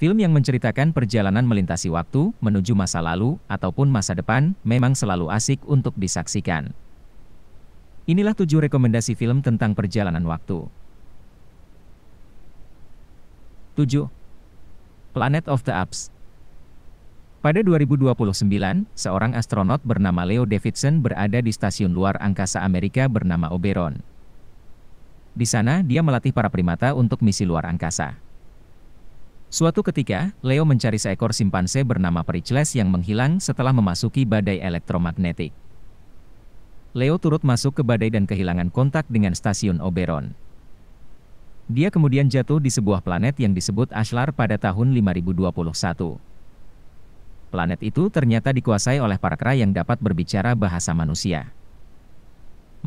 Film yang menceritakan perjalanan melintasi waktu menuju masa lalu ataupun masa depan memang selalu asik untuk disaksikan. Inilah tujuh rekomendasi film tentang perjalanan waktu. 7. Planet of the Apes Pada 2029, seorang astronot bernama Leo Davidson berada di stasiun luar angkasa Amerika bernama Oberon. Di sana, dia melatih para primata untuk misi luar angkasa. Suatu ketika, Leo mencari seekor simpanse bernama Pericles yang menghilang setelah memasuki badai elektromagnetik. Leo turut masuk ke badai dan kehilangan kontak dengan stasiun Oberon. Dia kemudian jatuh di sebuah planet yang disebut Ashlar pada tahun 5021. Planet itu ternyata dikuasai oleh para kera yang dapat berbicara bahasa manusia.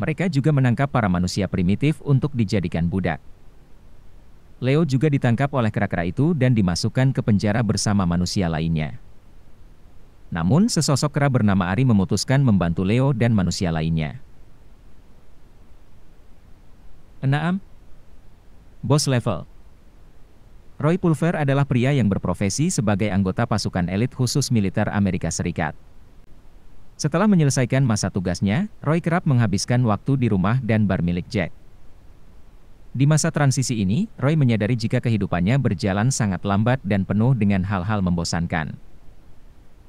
Mereka juga menangkap para manusia primitif untuk dijadikan budak. Leo juga ditangkap oleh kera-kera itu dan dimasukkan ke penjara bersama manusia lainnya. Namun, sesosok kera bernama Ari memutuskan membantu Leo dan manusia lainnya. Enam, Bos level Roy Pulver adalah pria yang berprofesi sebagai anggota pasukan elit khusus militer Amerika Serikat. Setelah menyelesaikan masa tugasnya, Roy kerap menghabiskan waktu di rumah dan bar milik Jack. Di masa transisi ini, Roy menyadari jika kehidupannya berjalan sangat lambat dan penuh dengan hal-hal membosankan.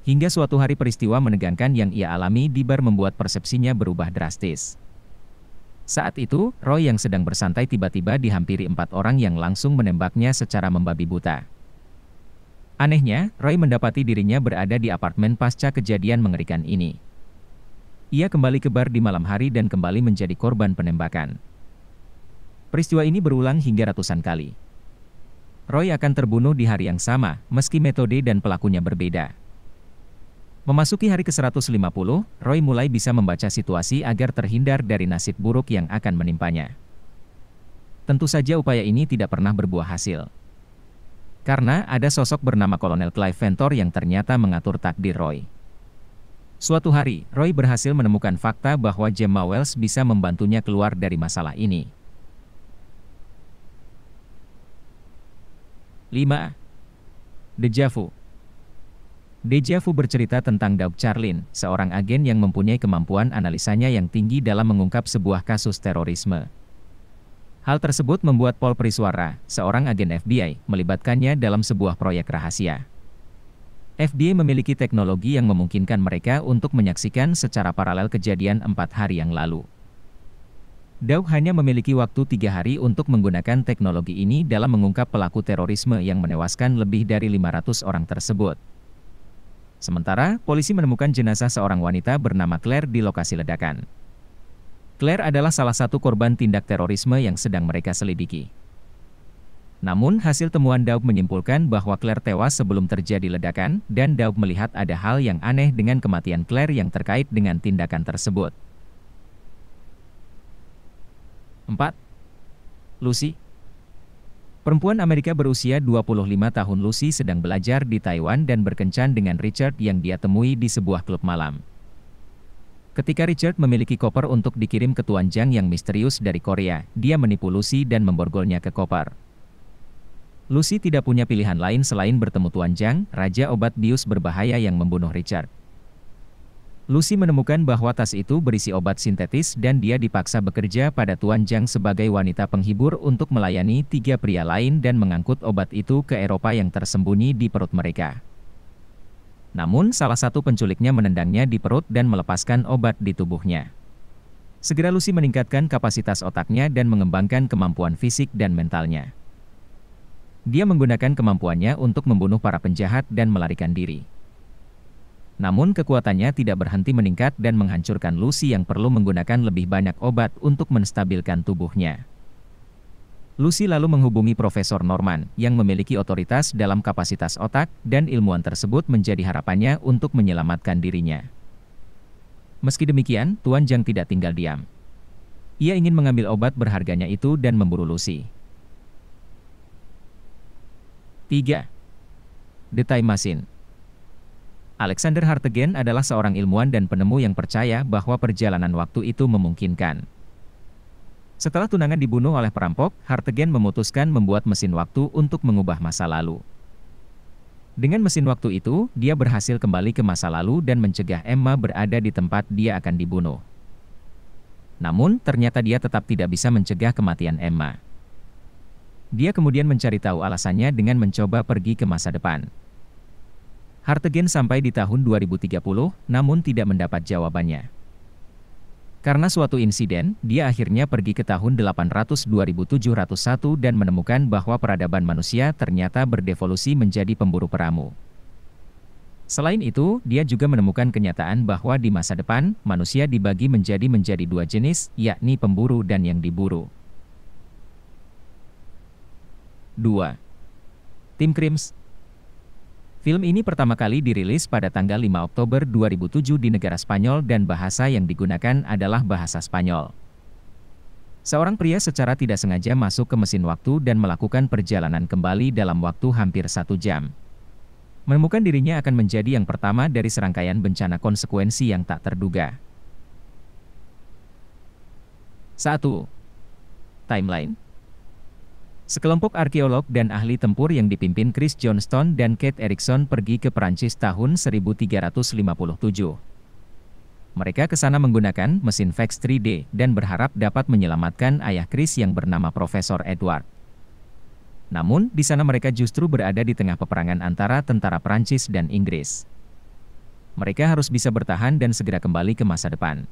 Hingga suatu hari peristiwa menegangkan yang ia alami di bar membuat persepsinya berubah drastis. Saat itu, Roy yang sedang bersantai tiba-tiba dihampiri empat orang yang langsung menembaknya secara membabi buta. Anehnya, Roy mendapati dirinya berada di apartemen pasca kejadian mengerikan ini. Ia kembali ke bar di malam hari dan kembali menjadi korban penembakan. Peristiwa ini berulang hingga ratusan kali. Roy akan terbunuh di hari yang sama, meski metode dan pelakunya berbeda. Memasuki hari ke-150, Roy mulai bisa membaca situasi agar terhindar dari nasib buruk yang akan menimpanya. Tentu saja upaya ini tidak pernah berbuah hasil. Karena ada sosok bernama Kolonel Clive Ventor yang ternyata mengatur takdir Roy. Suatu hari, Roy berhasil menemukan fakta bahwa Gemma Wells bisa membantunya keluar dari masalah ini. 5. Dejavu Dejavu bercerita tentang Doug Charlin, seorang agen yang mempunyai kemampuan analisanya yang tinggi dalam mengungkap sebuah kasus terorisme. Hal tersebut membuat Paul Priswara, seorang agen FBI, melibatkannya dalam sebuah proyek rahasia. FBI memiliki teknologi yang memungkinkan mereka untuk menyaksikan secara paralel kejadian empat hari yang lalu. Dau hanya memiliki waktu tiga hari untuk menggunakan teknologi ini dalam mengungkap pelaku terorisme yang menewaskan lebih dari 500 orang tersebut. Sementara, polisi menemukan jenazah seorang wanita bernama Claire di lokasi ledakan. Claire adalah salah satu korban tindak terorisme yang sedang mereka selidiki. Namun, hasil temuan Daub menyimpulkan bahwa Claire tewas sebelum terjadi ledakan, dan Daub melihat ada hal yang aneh dengan kematian Claire yang terkait dengan tindakan tersebut. 4. Lucy Perempuan Amerika berusia 25 tahun Lucy sedang belajar di Taiwan dan berkencan dengan Richard yang dia temui di sebuah klub malam. Ketika Richard memiliki koper untuk dikirim ke Tuan Jang yang misterius dari Korea, dia menipu Lucy dan memborgolnya ke koper. Lucy tidak punya pilihan lain selain bertemu Tuan Jang, raja obat bius berbahaya yang membunuh Richard. Lucy menemukan bahwa tas itu berisi obat sintetis dan dia dipaksa bekerja pada Tuan Jang sebagai wanita penghibur untuk melayani tiga pria lain dan mengangkut obat itu ke Eropa yang tersembunyi di perut mereka. Namun salah satu penculiknya menendangnya di perut dan melepaskan obat di tubuhnya. Segera Lucy meningkatkan kapasitas otaknya dan mengembangkan kemampuan fisik dan mentalnya. Dia menggunakan kemampuannya untuk membunuh para penjahat dan melarikan diri. Namun kekuatannya tidak berhenti meningkat dan menghancurkan Lucy yang perlu menggunakan lebih banyak obat untuk menstabilkan tubuhnya. Lucy lalu menghubungi Profesor Norman, yang memiliki otoritas dalam kapasitas otak, dan ilmuwan tersebut menjadi harapannya untuk menyelamatkan dirinya. Meski demikian, Tuan Jang tidak tinggal diam. Ia ingin mengambil obat berharganya itu dan memburu Lucy. 3. Detai Masin Alexander Hartegen adalah seorang ilmuwan dan penemu yang percaya bahwa perjalanan waktu itu memungkinkan. Setelah tunangan dibunuh oleh perampok, Hartegen memutuskan membuat mesin waktu untuk mengubah masa lalu. Dengan mesin waktu itu, dia berhasil kembali ke masa lalu dan mencegah Emma berada di tempat dia akan dibunuh. Namun, ternyata dia tetap tidak bisa mencegah kematian Emma. Dia kemudian mencari tahu alasannya dengan mencoba pergi ke masa depan. Hartegen sampai di tahun 2030, namun tidak mendapat jawabannya. Karena suatu insiden, dia akhirnya pergi ke tahun 800 2701 dan menemukan bahwa peradaban manusia ternyata berdevolusi menjadi pemburu peramu. Selain itu, dia juga menemukan kenyataan bahwa di masa depan, manusia dibagi menjadi menjadi dua jenis, yakni pemburu dan yang diburu. 2. Tim Krims Film ini pertama kali dirilis pada tanggal 5 Oktober 2007 di negara Spanyol dan bahasa yang digunakan adalah bahasa Spanyol. Seorang pria secara tidak sengaja masuk ke mesin waktu dan melakukan perjalanan kembali dalam waktu hampir satu jam. Menemukan dirinya akan menjadi yang pertama dari serangkaian bencana konsekuensi yang tak terduga. 1. Timeline Sekelompok arkeolog dan ahli tempur yang dipimpin Chris Johnston dan Kate Erickson pergi ke Perancis tahun 1357. Mereka ke sana menggunakan mesin fax 3D dan berharap dapat menyelamatkan ayah Chris yang bernama Profesor Edward. Namun, di sana mereka justru berada di tengah peperangan antara tentara Perancis dan Inggris. Mereka harus bisa bertahan dan segera kembali ke masa depan.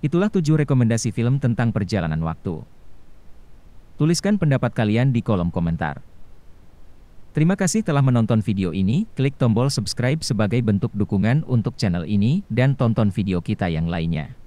Itulah tujuh rekomendasi film tentang perjalanan waktu. Tuliskan pendapat kalian di kolom komentar. Terima kasih telah menonton video ini, klik tombol subscribe sebagai bentuk dukungan untuk channel ini, dan tonton video kita yang lainnya.